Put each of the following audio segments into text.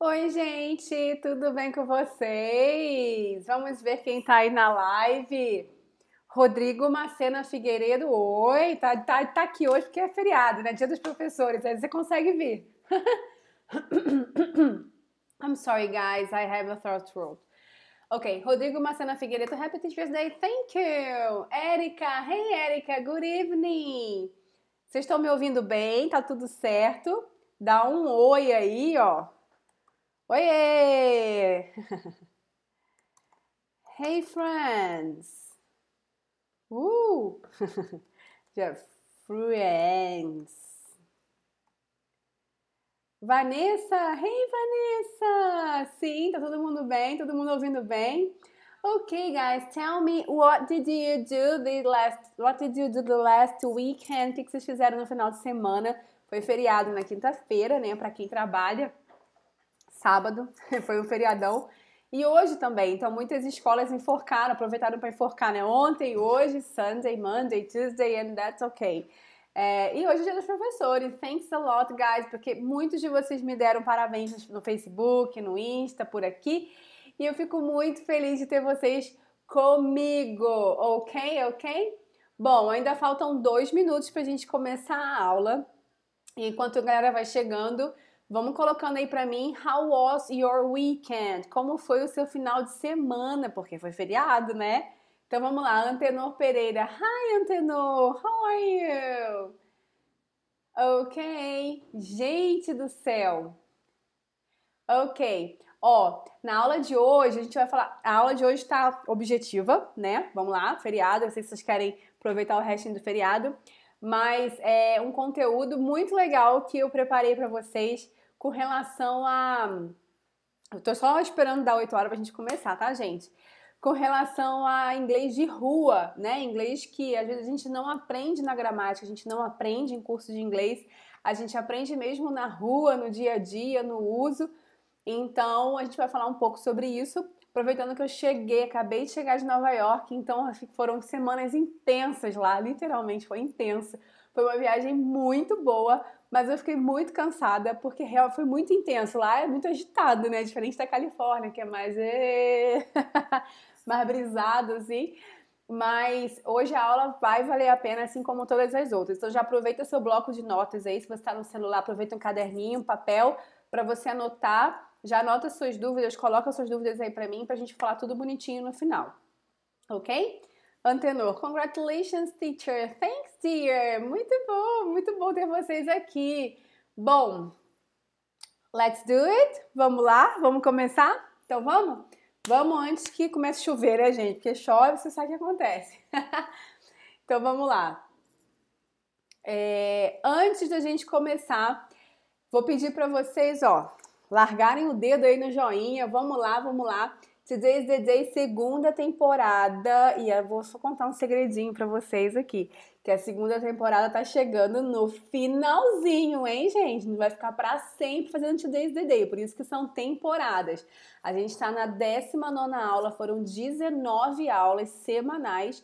Oi, gente, tudo bem com vocês? Vamos ver quem tá aí na live. Rodrigo Macena Figueiredo, oi, tá, tá, tá aqui hoje porque é feriado, né? Dia dos professores, aí você consegue vir. I'm sorry, guys, I have a throat throat. Ok, Rodrigo Macena Figueiredo, happy Teacher's Day, thank you. Erika, hey Erika, good evening. Vocês estão me ouvindo bem? Tá tudo certo? Dá um oi aí, ó. Oiê! hey friends! Uh! Já friends. Vanessa, hey Vanessa! Sim, tá todo mundo bem? Todo mundo ouvindo bem? Okay, guys, tell me what did you do the last what did you do the last weekend? O que vocês fizeram no final de semana? Foi feriado na quinta-feira, né, para quem trabalha sábado, foi um feriadão. E hoje também, então muitas escolas enforcaram, aproveitaram para enforcar, né? Ontem, hoje, Sunday, Monday, Tuesday, and that's okay. É, e hoje é dia dos professores. Thanks a lot, guys, porque muitos de vocês me deram parabéns no Facebook, no Insta, por aqui. E eu fico muito feliz de ter vocês comigo, ok? Ok? Bom, ainda faltam dois minutos para a gente começar a aula. Enquanto a galera vai chegando, Vamos colocando aí para mim how was your weekend? Como foi o seu final de semana? Porque foi feriado, né? Então vamos lá, Antenor Pereira. Hi Antenor, how are you? OK. Gente do céu. OK. Ó, na aula de hoje a gente vai falar, a aula de hoje tá objetiva, né? Vamos lá, feriado, eu sei se vocês querem aproveitar o restinho do feriado, mas é um conteúdo muito legal que eu preparei para vocês com relação a. Eu tô só esperando dar 8 horas pra gente começar, tá, gente? Com relação a inglês de rua, né? Inglês que às vezes a gente não aprende na gramática, a gente não aprende em curso de inglês, a gente aprende mesmo na rua, no dia a dia, no uso. Então, a gente vai falar um pouco sobre isso Aproveitando que eu cheguei, acabei de chegar de Nova York, então assim, foram semanas intensas lá, literalmente foi intensa. Foi uma viagem muito boa, mas eu fiquei muito cansada porque real foi muito intenso. Lá é muito agitado, né? Diferente da Califórnia, que é mais mais brisado assim. Mas hoje a aula vai valer a pena, assim como todas as outras. Então já aproveita seu bloco de notas aí, se você está no celular, aproveita um caderninho, um papel para você anotar já anota suas dúvidas, coloca suas dúvidas aí para mim para a gente falar tudo bonitinho no final. OK? Antenor, congratulations teacher. Thanks dear. Muito bom, muito bom ter vocês aqui. Bom, let's do it. Vamos lá, vamos começar? Então vamos? Vamos antes que comece a chover, né, gente? Porque chove, você sabe o que acontece. então vamos lá. É, antes da gente começar, vou pedir para vocês, ó, largarem o dedo aí no joinha. Vamos lá, vamos lá. Today's the Day, segunda temporada. E eu vou só contar um segredinho para vocês aqui. Que a segunda temporada tá chegando no finalzinho, hein, gente? Não vai ficar para sempre fazendo Today's the Day. Por isso que são temporadas. A gente tá na 19 aula, foram 19 aulas semanais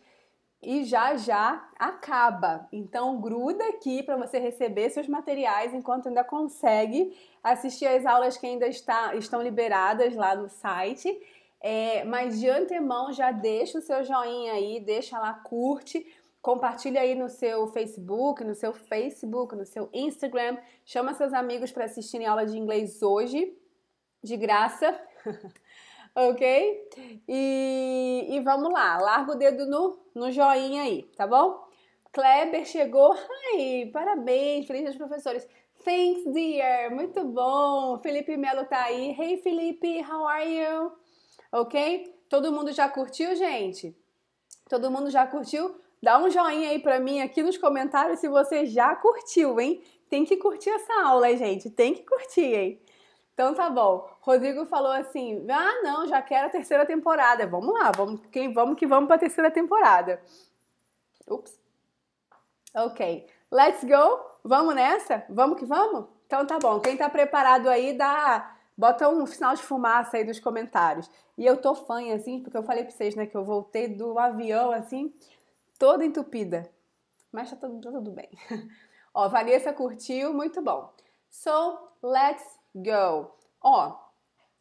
e já já acaba. Então gruda aqui para você receber seus materiais enquanto ainda consegue assistir às aulas que ainda está, estão liberadas lá no site. É, mas de antemão já deixa o seu joinha aí, deixa lá, curte, compartilha aí no seu Facebook, no seu Facebook, no seu Instagram, chama seus amigos para assistirem aula de inglês hoje, de graça. ok? E, e, vamos lá, larga o dedo no, no joinha aí, tá bom? Kleber chegou, ai, parabéns, feliz aos professores. Thanks, dear, muito bom. Felipe Melo tá aí. Hey, Felipe, how are you? Ok? Todo mundo já curtiu, gente? Todo mundo já curtiu? Dá um joinha aí pra mim aqui nos comentários se você já curtiu, hein? Tem que curtir essa aula, gente. Tem que curtir, hein? Então tá bom. Rodrigo falou assim: ah, não, já quero a terceira temporada. Vamos lá, vamos, quem, vamos que vamos para a terceira temporada. Ups. Ok. Let's go? Vamos nessa? Vamos que vamos? Então tá bom. Quem tá preparado aí, dá. Bota um sinal de fumaça aí nos comentários. E eu tô fã, assim, porque eu falei pra vocês, né, que eu voltei do avião, assim, toda entupida. Mas tá tudo, tá tudo bem. Ó, Vanessa curtiu, muito bom. So, let's go. Ó,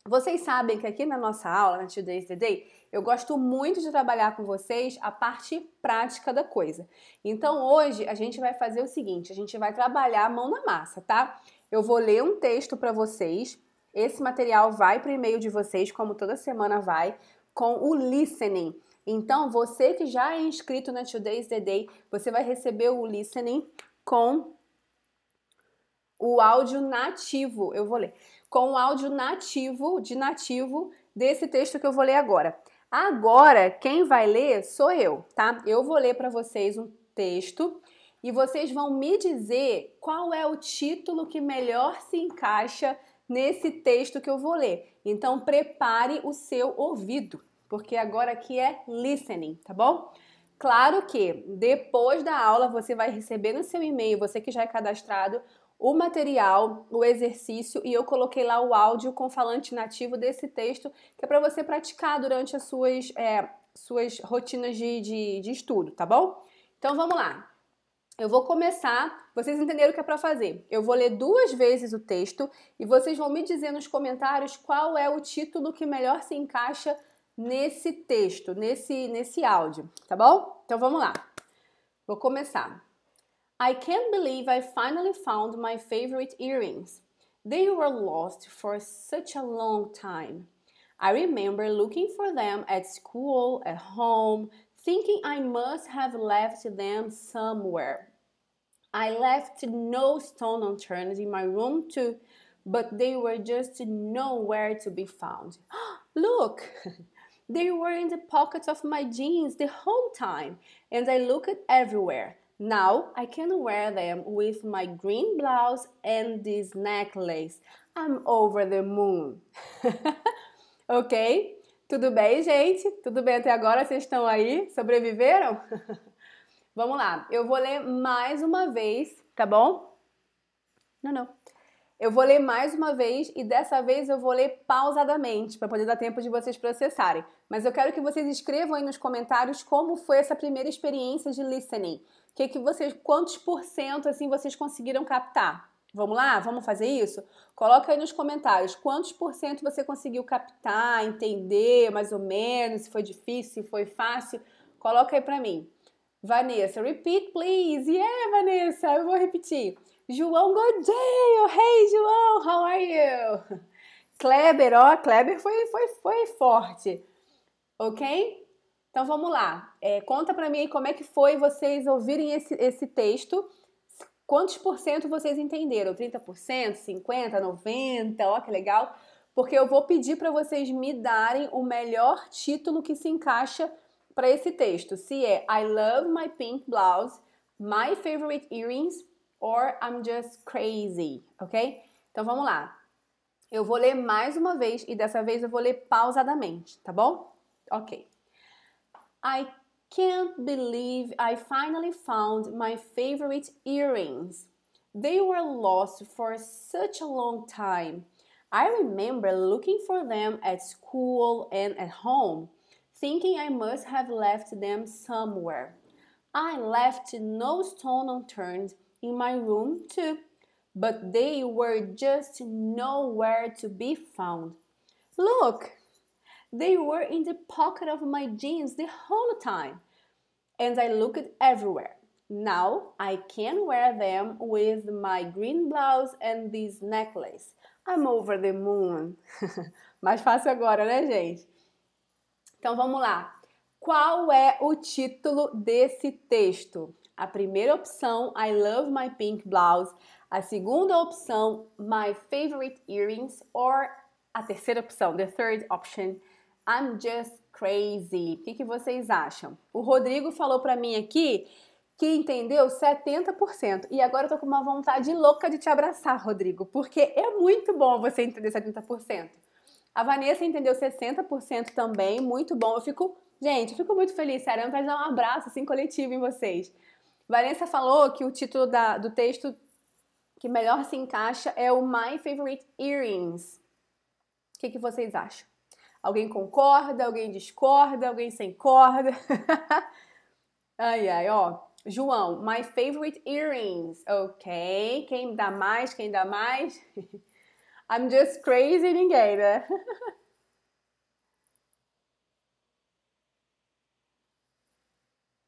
vocês sabem que aqui na nossa aula, na Today's the Day, eu gosto muito de trabalhar com vocês a parte prática da coisa. Então hoje a gente vai fazer o seguinte, a gente vai trabalhar a mão na massa, tá? Eu vou ler um texto para vocês. Esse material vai para o e-mail de vocês, como toda semana vai, com o listening. Então, você que já é inscrito na Today's the Day, você vai receber o listening com o áudio nativo, eu vou ler, com o áudio nativo, de nativo, desse texto que eu vou ler agora. Agora, quem vai ler sou eu, tá? Eu vou ler para vocês um texto e vocês vão me dizer qual é o título que melhor se encaixa nesse texto que eu vou ler. Então, prepare o seu ouvido, porque agora aqui é listening, tá bom? Claro que depois da aula você vai receber no seu e-mail, você que já é cadastrado, o material, o exercício e eu coloquei lá o áudio com falante nativo desse texto, que é para você praticar durante as suas, é, suas rotinas de, de, de estudo, tá bom? Então vamos lá. Eu vou começar, vocês entenderam o que é para fazer. Eu vou ler duas vezes o texto e vocês vão me dizer nos comentários qual é o título que melhor se encaixa nesse texto, nesse, nesse áudio, tá bom? Então vamos lá. Vou começar. I can't believe I finally found my favorite earrings. They were lost for such a long time. I remember looking for them at school, at home, thinking I must have left them somewhere. I left no stone unturned in my room too, but they were just nowhere to be found. Look! they were in the pockets of my jeans the whole time, and I looked everywhere Now I can wear them with my green blouse and this necklace. I'm over the moon. ok? Tudo bem, gente? Tudo bem até agora? Vocês estão aí? Sobreviveram? Vamos lá. Eu vou ler mais uma vez, tá bom? Não, não. Eu vou ler mais uma vez e dessa vez eu vou ler pausadamente para poder dar tempo de vocês processarem. Mas eu quero que vocês escrevam aí nos comentários como foi essa primeira experiência de listening que que vocês, quantos por cento assim vocês conseguiram captar? Vamos lá, vamos fazer isso. Coloca aí nos comentários quantos por cento você conseguiu captar, entender, mais ou menos, se foi difícil, se foi fácil. Coloca aí para mim. Vanessa, repeat please. Yeah, Vanessa, eu vou repetir. João Godinho, hey João, how are you? Kleber, ó, Kleber foi, foi, foi forte, ok? Então vamos lá, é, conta para mim aí como é que foi vocês ouvirem esse, esse texto, quantos por cento vocês entenderam? 30%, 50%, 90%? Ó, que legal! Porque eu vou pedir para vocês me darem o melhor título que se encaixa para esse texto. Se é I love my pink blouse, my favorite earrings, or I'm just crazy, ok? Então vamos lá. Eu vou ler mais uma vez e dessa vez eu vou ler pausadamente, tá bom? Ok. I can't believe I finally found my favorite earrings. They were lost for such a long time. I remember looking for them at school and at home, thinking I must have left them somewhere. I left no stone unturned in my room, too, but they were just nowhere to be found. Look, They were in the pocket of my jeans the whole time, and I looked everywhere. Now I can wear them with my green blouse and this necklace. I'm over the moon. Mais fácil agora, né, gente? Então vamos lá. Qual é o título desse texto? A primeira opção, I love my pink blouse. A segunda opção, my favorite earrings. Or a terceira opção, the third option, I'm just crazy. O que, que vocês acham? O Rodrigo falou para mim aqui que entendeu 70%. E agora eu tô com uma vontade louca de te abraçar, Rodrigo, porque é muito bom você entender 70%. A Vanessa entendeu 60% também, muito bom. Eu fico, gente, eu fico muito feliz, sério, eu quero dar um abraço assim coletivo em vocês. Vanessa falou que o título da, do texto que melhor se encaixa é o My Favorite Earrings. O que, que vocês acham? Alguém concorda, alguém discorda, alguém sem corda. ai, ai, ó. João, my favorite earrings. Ok. Quem dá mais, quem dá mais? I'm just crazy, ninguém, né?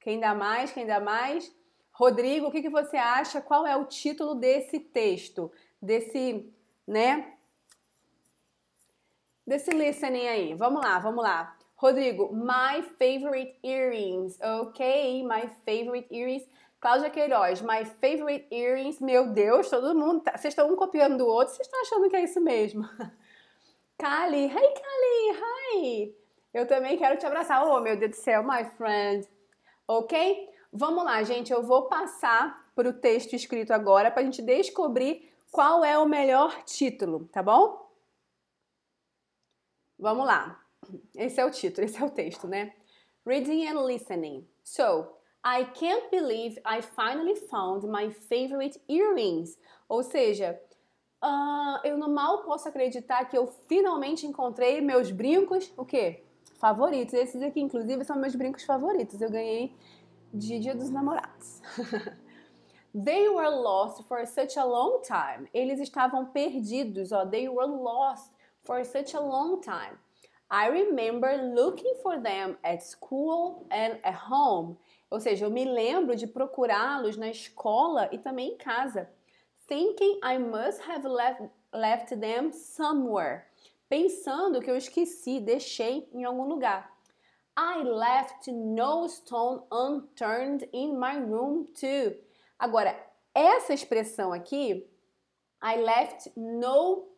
Quem dá mais? Quem dá mais? Rodrigo, o que, que você acha? Qual é o título desse texto? Desse, né? desse listening aí. Vamos lá, vamos lá. Rodrigo, my favorite earrings. Ok, my favorite earrings. Cláudia Queiroz, my favorite earrings. Meu Deus, todo mundo. Tá... Vocês estão um copiando do outro, vocês estão achando que é isso mesmo. Kali, hey Kali, hi. Eu também quero te abraçar. Oh, meu Deus do céu, my friend. Ok? Vamos lá, gente. Eu vou passar para o texto escrito agora para a gente descobrir qual é o melhor título, tá bom? Vamos lá. Esse é o título, esse é o texto, né? Reading and listening. So, I can't believe I finally found my favorite earrings. Ou seja, uh, eu não mal posso acreditar que eu finalmente encontrei meus brincos, o quê? Favoritos. Esses aqui, inclusive, são meus brincos favoritos. Eu ganhei de Dia dos Namorados. They were lost for such a long time. Eles estavam perdidos, ó. They were lost for such a long time. I remember looking for them at school and at home. Ou seja, eu me lembro de procurá-los na escola e também em casa. Thinking I must have left, left them somewhere. Pensando que eu esqueci, deixei em algum lugar. I left no stone unturned in my room too. Agora, essa expressão aqui, I left no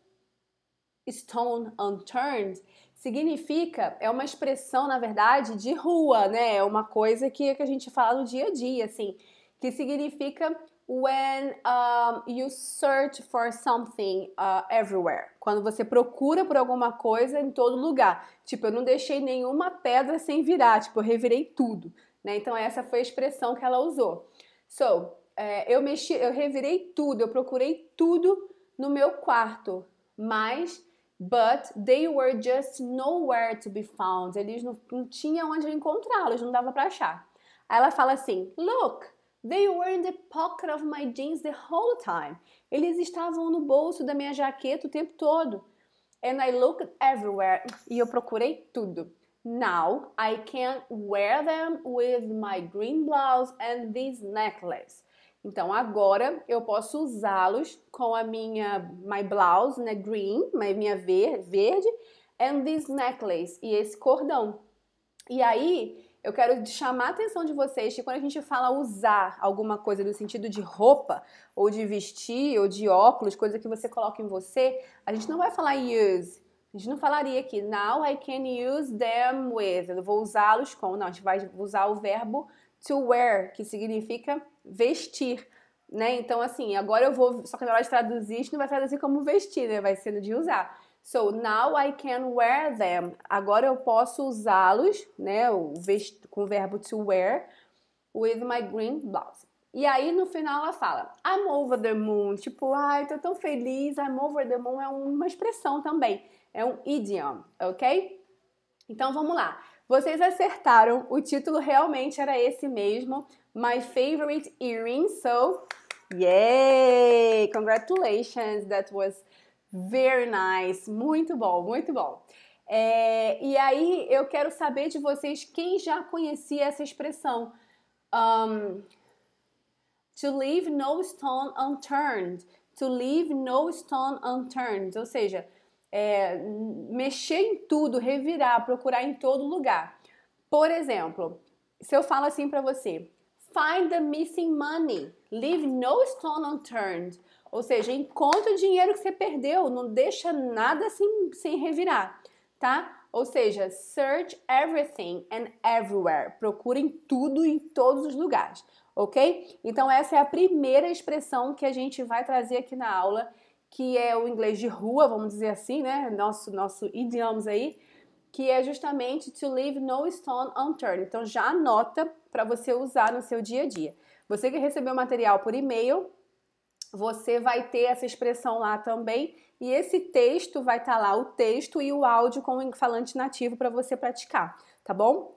stone unturned significa, é uma expressão, na verdade, de rua, né? É uma coisa que, que a gente fala no dia a dia, assim, que significa when um, you search for something uh, everywhere. Quando você procura por alguma coisa em todo lugar. Tipo, eu não deixei nenhuma pedra sem virar, tipo, eu revirei tudo, né? Então, essa foi a expressão que ela usou. So, é, eu mexi, eu revirei tudo, eu procurei tudo no meu quarto, mas But they were just nowhere to be found. Eles não, não tinham onde encontrá-los, não dava para achar. Aí ela fala assim: Look, they were in the pocket of my jeans the whole time. Eles estavam no bolso da minha jaqueta o tempo todo. And I looked everywhere. E eu procurei tudo. Now I can wear them with my green blouse and this necklace. Então agora eu posso usá-los com a minha my blouse, né, green, minha ver, verde, and this necklace e esse cordão. E aí eu quero chamar a atenção de vocês que quando a gente fala usar alguma coisa no sentido de roupa, ou de vestir, ou de óculos, coisa que você coloca em você, a gente não vai falar use. A gente não falaria aqui. now I can use them with. Eu vou usá-los com. Não, a gente vai usar o verbo to wear, que significa vestir. Né? Então, assim, agora eu vou. Só que na hora de traduzir, não vai traduzir como vestir, né? Vai sendo de usar. So now I can wear them. Agora eu posso usá-los, né? O vest... Com o verbo to wear with my green blouse. E aí no final ela fala, I'm over the moon. Tipo, ai, tô tão feliz. I'm over the moon é uma expressão também. É um idiom, ok? Então vamos lá. Vocês acertaram, o título realmente era esse mesmo my favorite earring. So, yay! Congratulations, that was very nice. Muito bom, muito bom. É, e aí eu quero saber de vocês quem já conhecia essa expressão. Um, to leave no stone unturned. To leave no stone unturned. Ou seja, é, mexer em tudo, revirar, procurar em todo lugar. Por exemplo, se eu falo assim para você, Find the missing money. Leave no stone unturned. Ou seja, encontra o dinheiro que você perdeu, não deixa nada sem, sem revirar, tá? Ou seja, search everything and everywhere. Procurem tudo em todos os lugares, ok? Então, essa é a primeira expressão que a gente vai trazer aqui na aula, que é o inglês de rua, vamos dizer assim, né? Nosso, nosso idiomas aí, que é justamente to leave no stone unturned. Então, já anota para você usar no seu dia a dia. Você que recebeu o material por e-mail, você vai ter essa expressão lá também. E esse texto vai estar tá lá, o texto e o áudio com o falante nativo para você praticar, tá bom?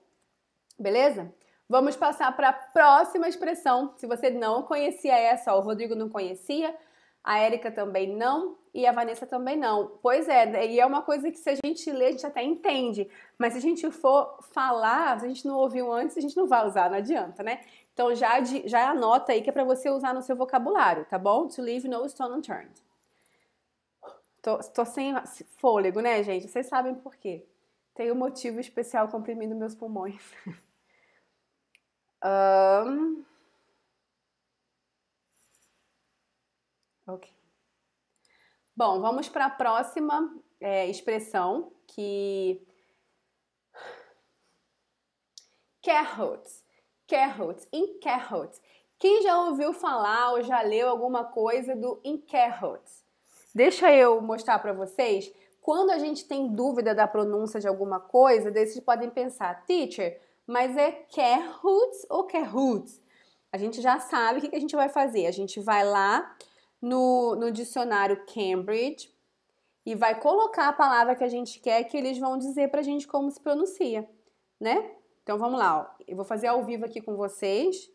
Beleza? Vamos passar para a próxima expressão. Se você não conhecia essa, ó, o Rodrigo não conhecia, a Érica também não e a Vanessa também não. Pois é, né? e é uma coisa que se a gente lê, a gente até entende, mas se a gente for falar, se a gente não ouviu antes, a gente não vai usar, não adianta, né? Então já, já anota aí que é para você usar no seu vocabulário, tá bom? To leave no stone unturned. Tô, tô sem fôlego, né, gente? Vocês sabem por quê. Tem um motivo especial comprimindo meus pulmões. um... Ok. Bom, vamos para a próxima é, expressão que. Carrots. Carrots. In carrots. Quem já ouviu falar ou já leu alguma coisa do in carrots? Deixa eu mostrar para vocês. Quando a gente tem dúvida da pronúncia de alguma coisa, vocês podem pensar, teacher, mas é carrots ou carrots? A gente já sabe o que a gente vai fazer. A gente vai lá, no, no dicionário Cambridge e vai colocar a palavra que a gente quer que eles vão dizer pra gente como se pronuncia, né? Então vamos lá, ó. eu vou fazer ao vivo aqui com vocês.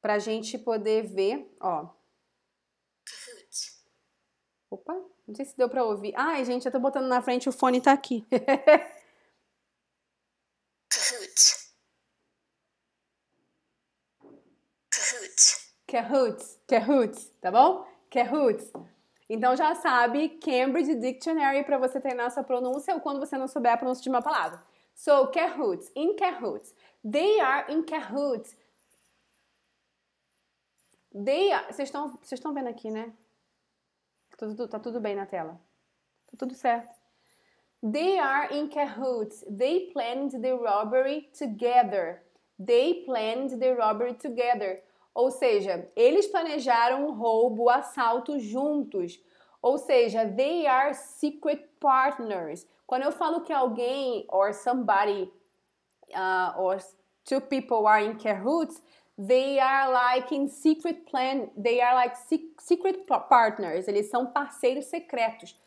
Pra gente poder ver, ó. Opa, não sei se deu pra ouvir. Ai, gente, eu tô botando na frente, o fone tá aqui. Cahoots, Cahoots, tá bom? Cahoots. Então já sabe Cambridge Dictionary para você treinar sua pronúncia ou quando você não souber a pronúncia de uma palavra. So, Cahoots, in Cahoots. They are in Cahoots. They are... Vocês estão vendo aqui, né? Tudo, tá tudo bem na tela. Tá tudo certo. They are in cahoots. They planned the robbery together. They planned the robbery together. Ou seja, eles planejaram um roubo, assalto juntos. Ou seja, they are secret partners. Quando eu falo que alguém or somebody uh, or two people are in cahoots, they are like in secret plan, they are like secret partners. Eles são parceiros secretos.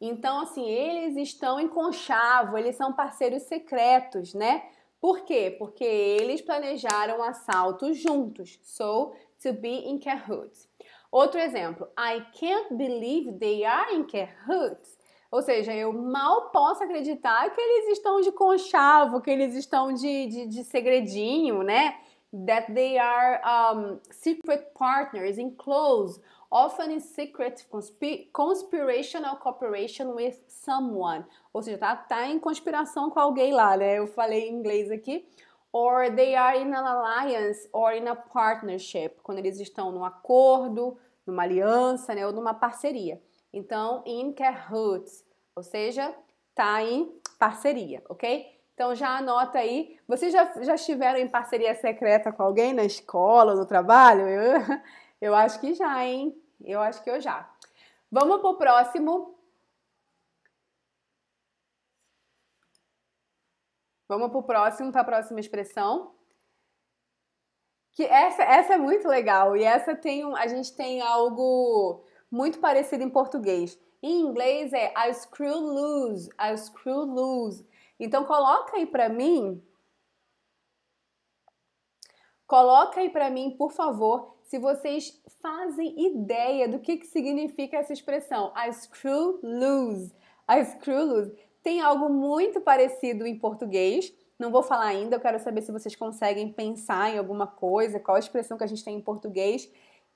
Então, assim, eles estão em conchavo, eles são parceiros secretos, né? Por quê? Porque eles planejaram o assalto juntos. So, to be in cahoots. Outro exemplo. I can't believe they are in cahoots. Ou seja, eu mal posso acreditar que eles estão de conchavo, que eles estão de, de, de segredinho, né? That they are um, secret partners in close often in secret conspirational cooperation with someone. Ou seja, tá, tá em conspiração com alguém lá, né? Eu falei em inglês aqui. Or they are in an alliance or in a partnership. Quando eles estão num acordo, numa aliança, né? Ou numa parceria. Então, in cahoots. Ou seja, tá em parceria, ok? Então já anota aí. Vocês já, já estiveram em parceria secreta com alguém na escola, no trabalho? Eu, eu acho que já, hein? Eu acho que eu já. Vamos pro próximo. Vamos pro próximo, para a próxima expressão. Que essa, essa é muito legal e essa tem um, a gente tem algo muito parecido em português. Em inglês é I screw loose, I screw loose. Então coloca aí para mim Coloca aí para mim, por favor, se vocês fazem ideia do que, que significa essa expressão. I screw loose. I screw loose. Tem algo muito parecido em português. Não vou falar ainda, eu quero saber se vocês conseguem pensar em alguma coisa, qual a expressão que a gente tem em português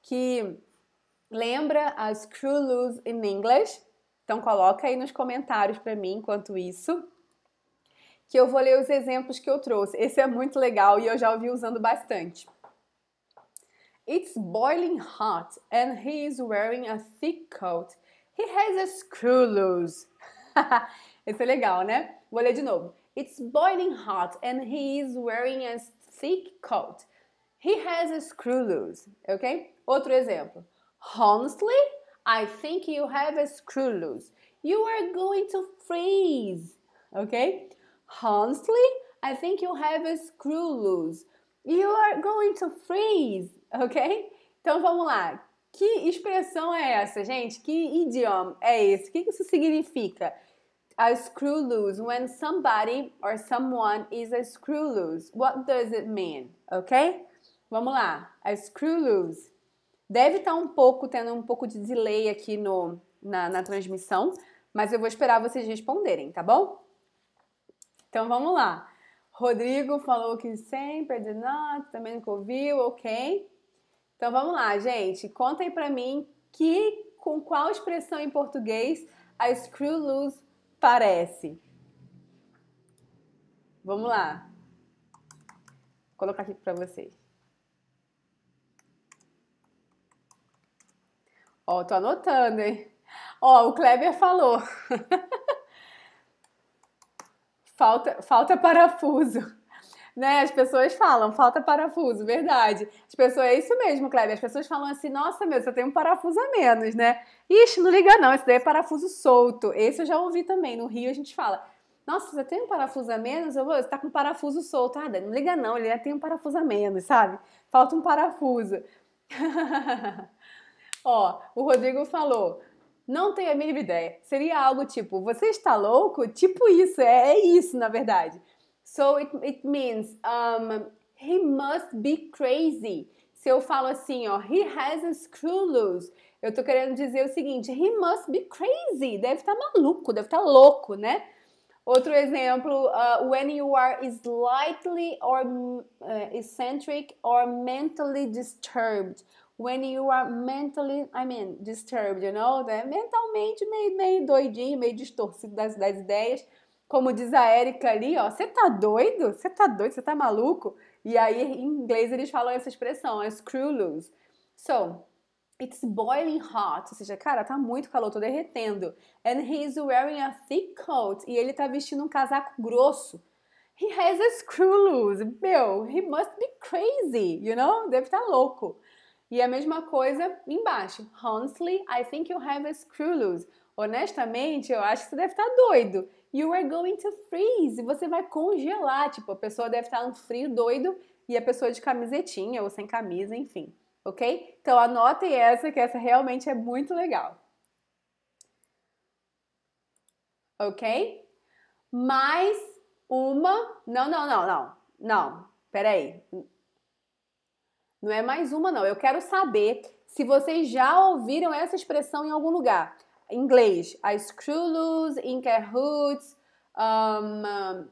que lembra a screw loose in English. Então coloca aí nos comentários para mim enquanto isso, que eu vou ler os exemplos que eu trouxe. Esse é muito legal e eu já ouvi usando bastante. It's boiling hot and he is wearing a thick coat. He has a screw loose. Esse é legal, né? Vou ler de novo. It's boiling hot and he is wearing a thick coat. He has a screw loose, ok? Outro exemplo. Honestly, I think you have a screw loose. You are going to freeze, ok? Honestly, I think you have a screw loose. You are going to freeze. ok? Então vamos lá. Que expressão é essa, gente? Que idioma é esse? O que isso significa? A screw loose. When somebody or someone is a screw loose, what does it mean? Ok? Vamos lá. A screw loose. Deve estar tá um pouco, tendo um pouco de delay aqui no, na, na transmissão, mas eu vou esperar vocês responderem, tá bom? Então vamos lá. Rodrigo falou que sempre, é did not, também nunca ouviu, ok. Então vamos lá, gente. Contem para mim que com qual expressão em português a screw loose parece. Vamos lá. Vou colocar aqui para vocês. Ó, tô anotando, hein? Ó, o Kleber falou. falta, falta parafuso. Né? As pessoas falam, falta parafuso, verdade. As pessoas, é isso mesmo, Kleber. As pessoas falam assim, nossa, meu, você tem um parafuso a menos, né? Ixi, não liga não, esse daí é parafuso solto. Esse eu já ouvi também. No Rio a gente fala, nossa, você tem um parafuso a menos? Eu vou, você tá com um parafuso solto. Ah, não liga não, ele já tem um parafuso a menos, sabe? Falta um parafuso. Ó, o Rodrigo falou, não tenho a mínima ideia. Seria algo tipo, você está louco? Tipo isso, é, é isso, na verdade. So it, it means um, he must be crazy. Se eu falo assim, ó, he has a screw loose, eu tô querendo dizer o seguinte, he must be crazy. Deve estar tá maluco, deve estar tá louco, né? Outro exemplo, uh, when you are slightly or uh, eccentric or mentally disturbed. When you are mentally, I mean, disturbed, you know? Né? Mentalmente meio, meio doidinho, meio distorcido das, das ideias. Como diz a Érica ali, ó, você tá doido? Você tá doido? Você tá maluco? E aí, em inglês, eles falam essa expressão, a é screw loose. So, it's boiling hot. Ou seja, cara, tá muito calor, tô derretendo. And he's wearing a thick coat. E ele tá vestindo um casaco grosso. He has a screw loose. Meu, he must be crazy, you know? Deve estar tá louco. E a mesma coisa embaixo. Honestly, I think you have a screw loose. Honestamente, eu acho que você deve estar tá doido. You are going to freeze. Você vai congelar. Tipo, a pessoa deve estar um frio doido e a pessoa de camisetinha ou sem camisa, enfim. Ok? Então anotem essa, que essa realmente é muito legal. Ok? Mais uma. Não, não, não, não. Não, peraí. Não é mais uma, não. Eu quero saber se vocês já ouviram essa expressão em algum lugar inglês, a Screwloose, In Cahoots, um, um,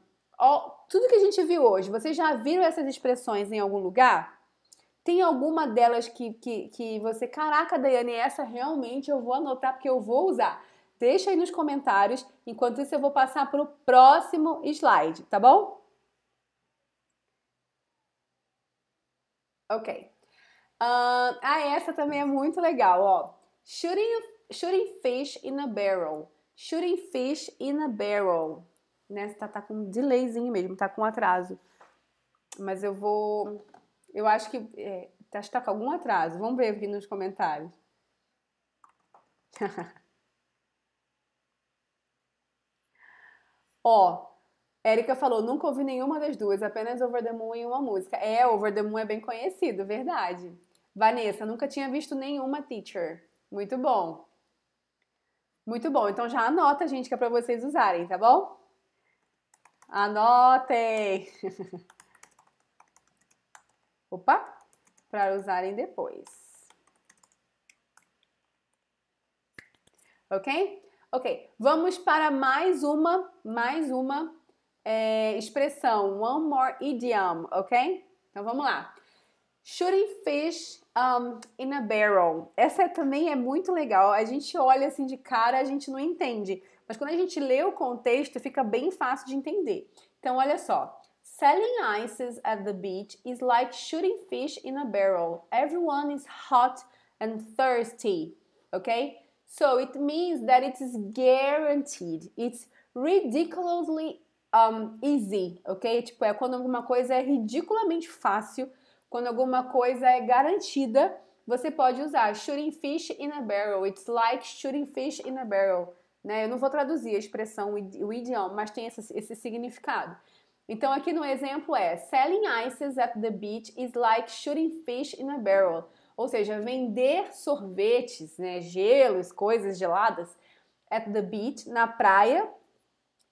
tudo que a gente viu hoje. Vocês já viram essas expressões em algum lugar? Tem alguma delas que, que, que você, caraca, Daiane, essa realmente eu vou anotar porque eu vou usar. Deixa aí nos comentários. Enquanto isso, eu vou passar para o próximo slide, tá bom? Ok. Uh, ah, essa também é muito legal, ó. Shooting shooting fish in a barrel. Shooting fish in a barrel. Nessa né, Tá, tá com delayzinho mesmo, tá com atraso. Mas eu vou. Eu acho que. É, tá, acho que tá com algum atraso. Vamos ver aqui nos comentários. Ó, Érica falou, nunca ouvi nenhuma das duas, apenas Over the Moon em uma música. É, Over the Moon é bem conhecido, verdade. Vanessa, nunca tinha visto nenhuma teacher. Muito bom. Muito bom. Então já anota, gente, que é para vocês usarem, tá bom? Anotem! Opa! Para usarem depois. Ok? Ok, vamos para mais uma, mais uma é, expressão, one more idiom, ok? Então vamos lá. Shooting Fish um, in a Barrel. Essa também é muito legal. A gente olha assim de cara, a gente não entende. Mas quando a gente lê o contexto, fica bem fácil de entender. Então, olha só. Selling ices at the beach is like shooting fish in a barrel. Everyone is hot and thirsty. Okay? So it means that it is guaranteed. It's ridiculously um, easy. Ok? Tipo, é quando alguma coisa é ridiculamente fácil quando alguma coisa é garantida, você pode usar shooting fish in a barrel. It's like shooting fish in a barrel. Né? Eu não vou traduzir a expressão, o idioma, mas tem esse, esse significado. Então, aqui no exemplo é: Selling ices at the beach is like shooting fish in a barrel. Ou seja, vender sorvetes, né, gelos, coisas geladas at the beach, na praia,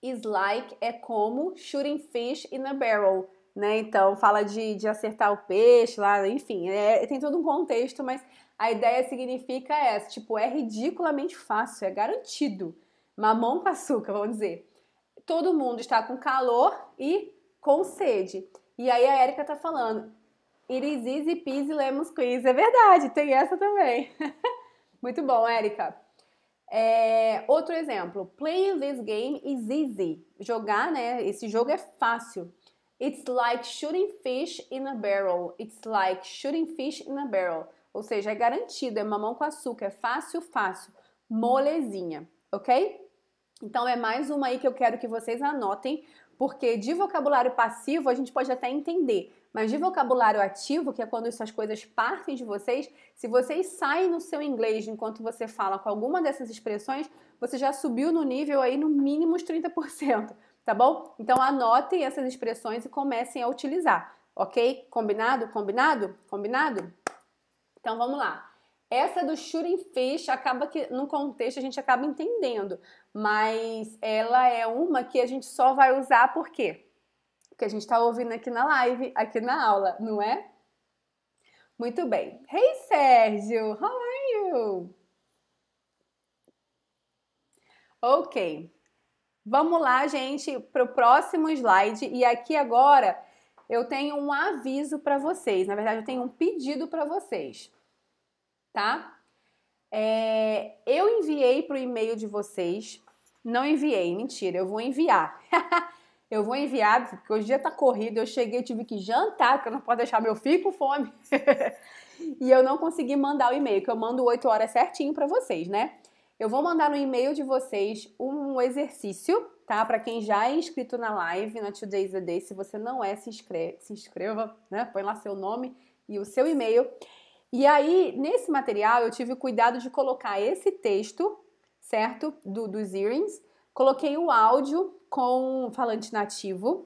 is like é como shooting fish in a barrel né? Então, fala de, de acertar o peixe lá, enfim, é, tem todo um contexto, mas a ideia significa essa: tipo, é ridiculamente fácil, é garantido. Mamão com açúcar, vamos dizer. Todo mundo está com calor e com sede. E aí a Erika tá falando: It is easy peasy lemon squeeze. É verdade, tem essa também. Muito bom, Erika. É, outro exemplo: Playing this game is easy. Jogar, né? Esse jogo é fácil. It's like shooting fish in a barrel. It's like shooting fish in a barrel. Ou seja, é garantido, é mamão com açúcar, é fácil, fácil. Molezinha, ok? Então é mais uma aí que eu quero que vocês anotem, porque de vocabulário passivo a gente pode até entender, mas de vocabulário ativo, que é quando essas coisas partem de vocês, se vocês saem no seu inglês enquanto você fala com alguma dessas expressões, você já subiu no nível aí no mínimo os 30% tá bom? Então anotem essas expressões e comecem a utilizar, ok? Combinado? Combinado? Combinado? Então vamos lá. Essa do shooting fish acaba que no contexto a gente acaba entendendo, mas ela é uma que a gente só vai usar por quê? Porque a gente está ouvindo aqui na live, aqui na aula, não é? Muito bem. Hey Sérgio, how are you? Ok. Vamos lá, gente, para o próximo slide. E aqui agora eu tenho um aviso para vocês. Na verdade, eu tenho um pedido para vocês, tá? É, eu enviei para o e-mail de vocês. Não enviei, mentira, eu vou enviar. eu vou enviar, porque hoje dia tá corrido. Eu cheguei, tive que jantar, porque eu não posso deixar meu filho com fome. e eu não consegui mandar o e-mail, que eu mando 8 horas certinho para vocês, né? Eu vou mandar no e-mail de vocês um exercício, tá? Para quem já é inscrito na live, na Today's a Day. Se você não é, se, inscre, se inscreva, né? Põe lá seu nome e o seu e-mail. E aí, nesse material, eu tive cuidado de colocar esse texto, certo? Do, dos earrings. Coloquei o áudio com falante nativo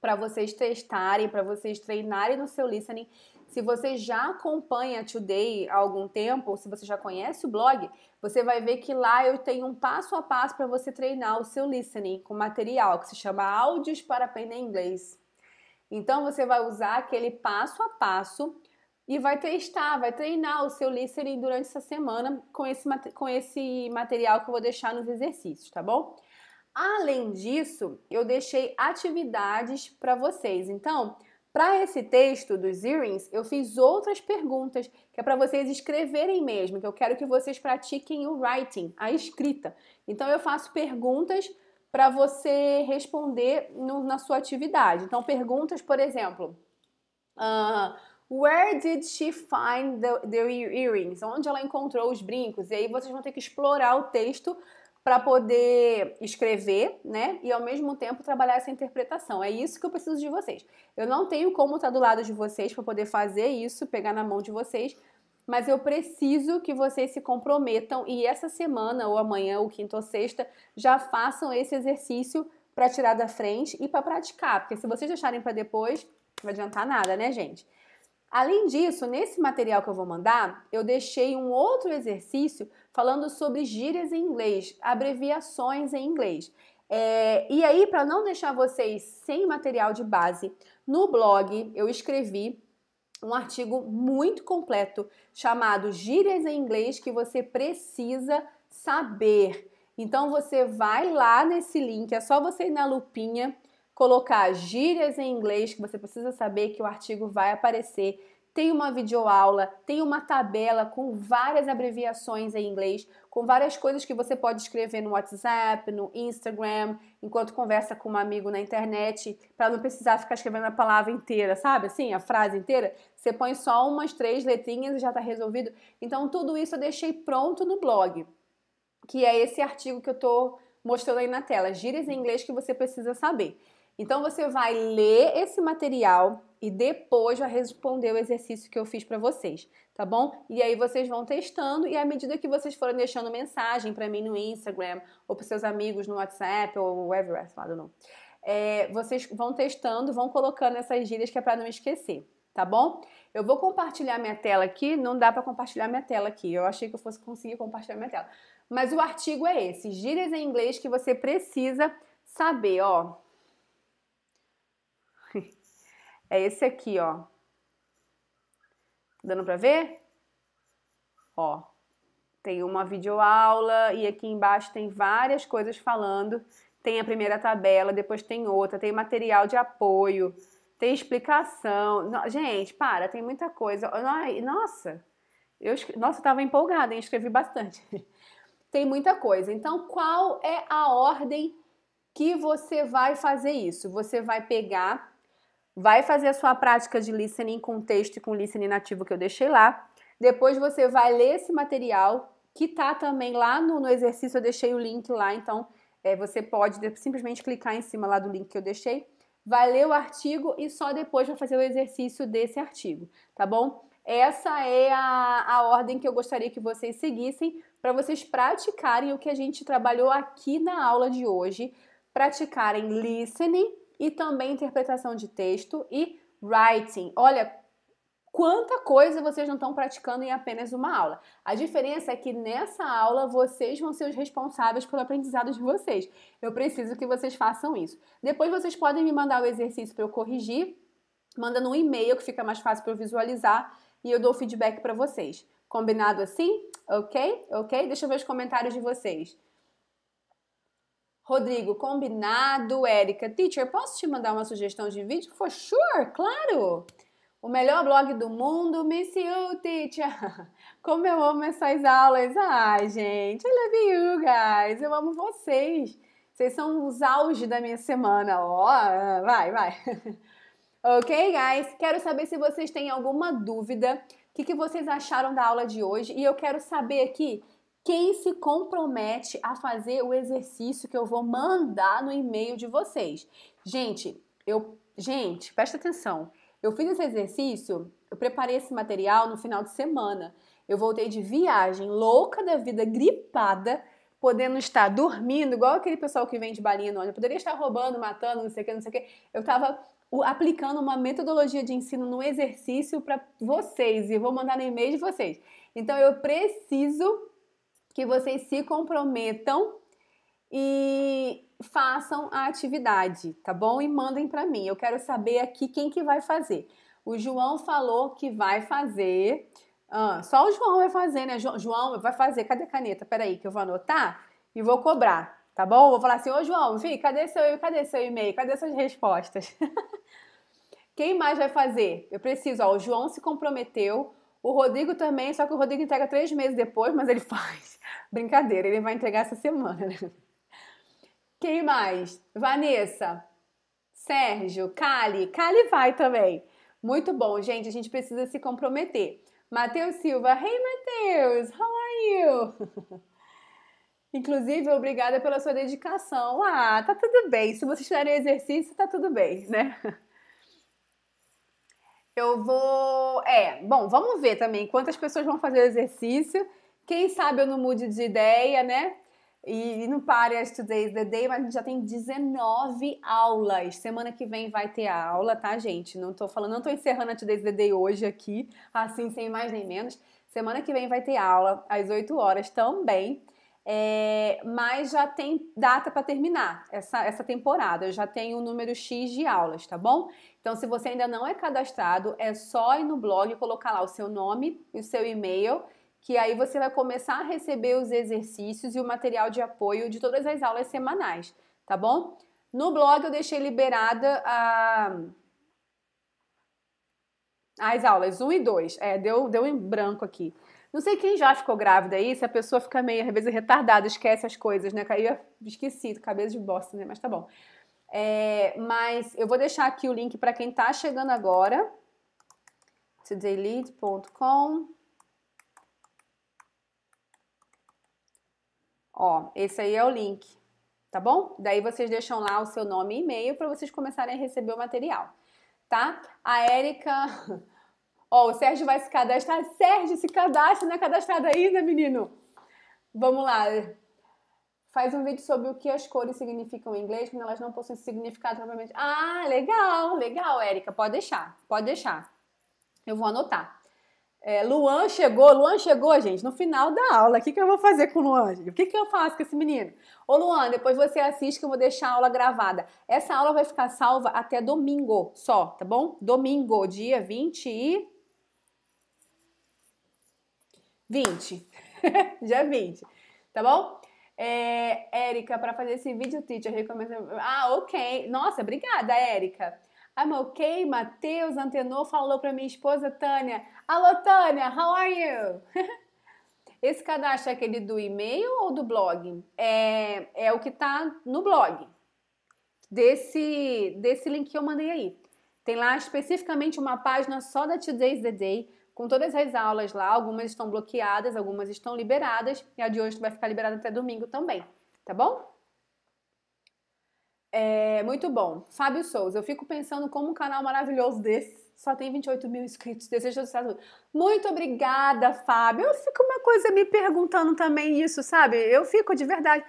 para vocês testarem, para vocês treinarem no seu listening se você já acompanha a Today há algum tempo, ou se você já conhece o blog, você vai ver que lá eu tenho um passo a passo para você treinar o seu listening com material que se chama Áudios para Aprender Inglês. Então você vai usar aquele passo a passo e vai testar, vai treinar o seu listening durante essa semana com esse, com esse material que eu vou deixar nos exercícios, tá bom? Além disso, eu deixei atividades para vocês. Então, para esse texto dos earrings, eu fiz outras perguntas, que é para vocês escreverem mesmo, que eu quero que vocês pratiquem o writing, a escrita. Então eu faço perguntas para você responder no, na sua atividade. Então perguntas, por exemplo, uh, Where did she find the, the earrings? Onde ela encontrou os brincos? E aí vocês vão ter que explorar o texto para poder escrever, né? E ao mesmo tempo trabalhar essa interpretação. É isso que eu preciso de vocês. Eu não tenho como estar do lado de vocês para poder fazer isso, pegar na mão de vocês, mas eu preciso que vocês se comprometam e essa semana ou amanhã, ou quinta ou sexta, já façam esse exercício para tirar da frente e para praticar, porque se vocês deixarem para depois, não vai adiantar nada, né, gente? Além disso, nesse material que eu vou mandar, eu deixei um outro exercício falando sobre gírias em inglês, abreviações em inglês. É, e aí, para não deixar vocês sem material de base, no blog eu escrevi um artigo muito completo chamado Gírias em Inglês que você precisa saber. Então você vai lá nesse link, é só você ir na lupinha, colocar gírias em inglês que você precisa saber que o artigo vai aparecer tem uma videoaula, tem uma tabela com várias abreviações em inglês, com várias coisas que você pode escrever no WhatsApp, no Instagram, enquanto conversa com um amigo na internet, para não precisar ficar escrevendo a palavra inteira, sabe? Assim, a frase inteira. Você põe só umas três letrinhas e já está resolvido. Então, tudo isso eu deixei pronto no blog, que é esse artigo que eu estou mostrando aí na tela, gírias em inglês que você precisa saber. Então você vai ler esse material e depois vai responder o exercício que eu fiz para vocês, tá bom? E aí vocês vão testando e à medida que vocês forem deixando mensagem para mim no Instagram ou para seus amigos no WhatsApp ou wherever, lá do não. É, vocês vão testando, vão colocando essas gírias que é para não esquecer, tá bom? Eu vou compartilhar minha tela aqui, não dá para compartilhar minha tela aqui. Eu achei que eu fosse conseguir compartilhar minha tela. Mas o artigo é esse, gírias em inglês que você precisa saber, ó. É esse aqui, ó. dando pra ver? Ó. Tem uma videoaula e aqui embaixo tem várias coisas falando. Tem a primeira tabela, depois tem outra, tem material de apoio, tem explicação. Gente, para, tem muita coisa. Nossa, eu, nossa, eu tava empolgada, hein? Escrevi bastante. tem muita coisa. Então, qual é a ordem que você vai fazer isso? Você vai pegar vai fazer a sua prática de listening com texto e com listening nativo que eu deixei lá. Depois você vai ler esse material que tá também lá no, no exercício, eu deixei o link lá, então é, você pode simplesmente clicar em cima lá do link que eu deixei, vai ler o artigo e só depois vai fazer o exercício desse artigo, tá bom? Essa é a, a ordem que eu gostaria que vocês seguissem para vocês praticarem o que a gente trabalhou aqui na aula de hoje, praticarem listening e também interpretação de texto e writing. Olha, quanta coisa vocês não estão praticando em apenas uma aula. A diferença é que nessa aula vocês vão ser os responsáveis pelo aprendizado de vocês. Eu preciso que vocês façam isso. Depois vocês podem me mandar o exercício para eu corrigir, manda no e-mail que fica mais fácil para eu visualizar e eu dou feedback para vocês. Combinado assim? Ok? Ok? Deixa eu ver os comentários de vocês. Rodrigo, combinado. Érica, teacher, posso te mandar uma sugestão de vídeo? For sure, claro! O melhor blog do mundo, Miss You, teacher. Como eu amo essas aulas. Ai, gente, I love you guys. Eu amo vocês. Vocês são os auge da minha semana. Ó, oh, vai, vai. ok, guys? Quero saber se vocês têm alguma dúvida. O que, que vocês acharam da aula de hoje? E eu quero saber aqui quem se compromete a fazer o exercício que eu vou mandar no e-mail de vocês. Gente, eu, gente, presta atenção. Eu fiz esse exercício, eu preparei esse material no final de semana. Eu voltei de viagem, louca da vida, gripada, podendo estar dormindo, igual aquele pessoal que vende balinha no ônibus. Poderia estar roubando, matando, não sei o que, não sei o que. Eu estava aplicando uma metodologia de ensino no exercício para vocês e vou mandar no e-mail de vocês. Então eu preciso que vocês se comprometam e façam a atividade, tá bom? E mandem para mim. Eu quero saber aqui quem que vai fazer. O João falou que vai fazer. Ah, só o João vai fazer, né? João vai fazer. Cadê a caneta? Peraí, que eu vou anotar e vou cobrar, tá bom? Vou falar assim: Ô João, vi, cadê seu, cadê seu e-mail? Cadê suas respostas? quem mais vai fazer? Eu preciso, ó. O João se comprometeu. O Rodrigo também, só que o Rodrigo entrega três meses depois, mas ele faz. Brincadeira, ele vai entregar essa semana, né? Quem mais? Vanessa, Sérgio, Cali. Cali vai também. Muito bom, gente. A gente precisa se comprometer. Matheus Silva, hey Matheus, how are you? Inclusive, obrigada pela sua dedicação. Ah, tá tudo bem. Se vocês fizerem exercício, tá tudo bem, né? Eu vou. É, bom, vamos ver também quantas pessoas vão fazer o exercício. Quem sabe eu não mude de ideia, né? E, e não pare as Today's the Day, mas a gente já tem 19 aulas. Semana que vem vai ter a aula, tá, gente? Não tô falando, não tô encerrando a Today's the Day hoje aqui, assim, sem mais nem menos. Semana que vem vai ter aula, às 8 horas também. É, mas já tem data para terminar essa, essa temporada. Eu já tenho um número X de aulas, tá bom? Então, se você ainda não é cadastrado, é só ir no blog colocar lá o seu nome e o seu e-mail, que aí você vai começar a receber os exercícios e o material de apoio de todas as aulas semanais, tá bom? No blog eu deixei liberada a... as aulas 1 e 2. É, deu, deu em branco aqui. Não sei quem já ficou grávida aí, se a pessoa fica meio, às vezes, retardada, esquece as coisas, né? Eu esqueci, cabeça de bosta, né? Mas tá bom. É, mas eu vou deixar aqui o link para quem está chegando agora. todaylead.com Ó, esse aí é o link, tá bom? Daí vocês deixam lá o seu nome e e-mail para vocês começarem a receber o material, tá? A Érica... Ó, o Sérgio vai se cadastrar. Sérgio, se cadastra, não é cadastrado ainda, né, menino? Vamos lá faz um vídeo sobre o que as cores significam em inglês quando elas não possuem significado propriamente. Ah, legal, legal, Érica, pode deixar, pode deixar. Eu vou anotar. É, Luan chegou, Luan chegou, gente, no final da aula. O que, que eu vou fazer com o Luan, gente? O que, que eu faço com esse menino? Ô, Luan, depois você assiste que eu vou deixar a aula gravada. Essa aula vai ficar salva até domingo só, tá bom? Domingo, dia 20 e... 20. dia 20, tá bom? É, Érica, para fazer esse vídeo teacher, recomendo. Ah, ok. Nossa, obrigada, Érica. I'm ok, Matheus Antenor falou para minha esposa Tânia. Alô, Tânia, how are you? Esse cadastro é aquele do e-mail ou do blog? É, é o que tá no blog. Desse, desse link que eu mandei aí. Tem lá especificamente uma página só da Today's the Day com todas as aulas lá. Algumas estão bloqueadas, algumas estão liberadas. E a de hoje vai ficar liberada até domingo também, tá bom? É, muito bom. Fábio Souza, eu fico pensando como um canal maravilhoso desse só tem 28 mil inscritos, desejo de saúde. Muito obrigada, Fábio. Eu fico uma coisa me perguntando também isso, sabe? Eu fico de verdade.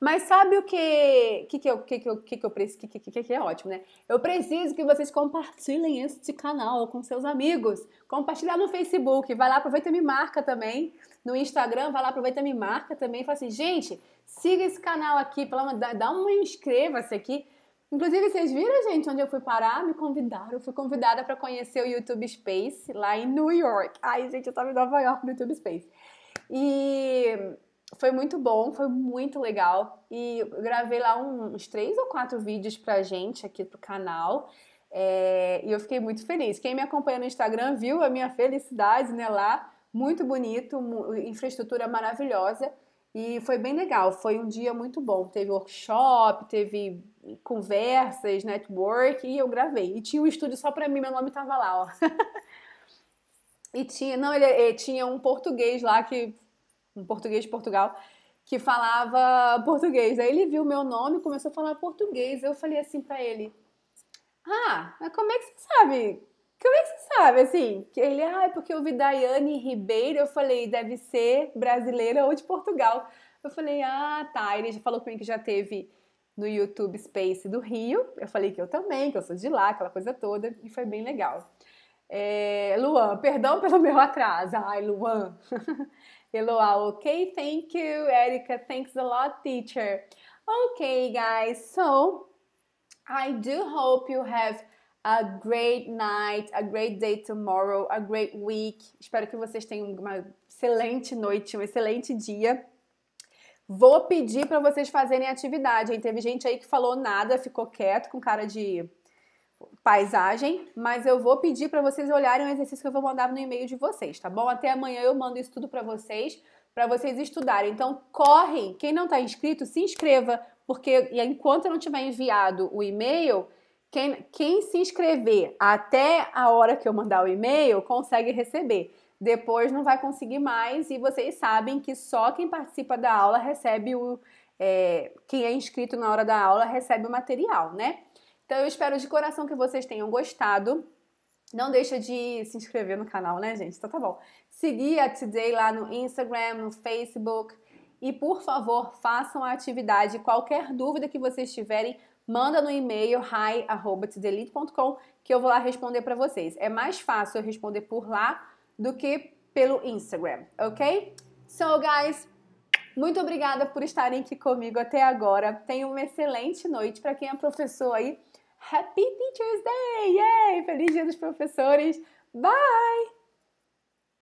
Mas sabe o que que que que que eu que que eu preciso que, que, que é ótimo, né? Eu preciso que vocês compartilhem este canal com seus amigos. Compartilhar no Facebook, vai lá, aproveita e me marca também. No Instagram, vai lá, aproveita e me marca também. Fala assim, gente, siga esse canal aqui, pela, dá uma inscreva-se aqui. Inclusive, vocês viram, gente, onde eu fui parar? Me convidaram. Eu fui convidada para conhecer o YouTube Space lá em New York. Ai, gente, eu tava em Nova York no YouTube Space. E foi muito bom, foi muito legal. E gravei lá uns três ou quatro vídeos pra gente aqui pro canal. É, e eu fiquei muito feliz. Quem me acompanha no Instagram viu a minha felicidade, né? Lá, muito bonito, infraestrutura maravilhosa. E foi bem legal, foi um dia muito bom. Teve workshop, teve conversas, network, e eu gravei. E tinha um estúdio só pra mim, meu nome tava lá, ó. e tinha, não, ele, ele tinha um português lá que um português de Portugal, que falava português. Aí ele viu meu nome e começou a falar português. Eu falei assim para ele: Ah, mas como é que você sabe? Como é que você sabe, assim? Que ele, ah, é porque eu vi Daiane Ribeiro. Eu falei, deve ser brasileira ou de Portugal. Eu falei, ah, tá. Ele já falou comigo que já teve no YouTube Space do Rio. Eu falei que eu também, que eu sou de lá, aquela coisa toda, e foi bem legal. É, Luan, perdão pelo meu atraso. Ai, Luan. Eloa, ah, ok, thank you. Erica, thanks a lot, teacher. Ok, guys, so I do hope you have a great night, a great day tomorrow, a great week. Espero que vocês tenham uma excelente noite, um excelente dia. Vou pedir para vocês fazerem atividade. Hein? Teve gente aí que falou nada, ficou quieto, com cara de paisagem, mas eu vou pedir para vocês olharem o exercício que eu vou mandar no e-mail de vocês, tá bom? Até amanhã eu mando isso tudo para vocês, para vocês estudarem. Então, correm. Quem não está inscrito, se inscreva, porque enquanto eu não tiver enviado o e-mail, quem, quem se inscrever até a hora que eu mandar o e-mail consegue receber. Depois não vai conseguir mais, e vocês sabem que só quem participa da aula recebe o. É, quem é inscrito na hora da aula recebe o material, né? Então eu espero de coração que vocês tenham gostado. Não deixa de se inscrever no canal, né, gente? Então tá bom. Seguir a Today lá no Instagram, no Facebook. E por favor, façam a atividade. Qualquer dúvida que vocês tiverem, manda no e-mail hi@todelete.com que eu vou lá responder para vocês. É mais fácil eu responder por lá do que pelo Instagram, ok? So guys, muito obrigada por estarem aqui comigo até agora. Tenham uma excelente noite para quem é professor aí. Happy Teacher's Day! Yay! Feliz Dia dos Professores! Bye!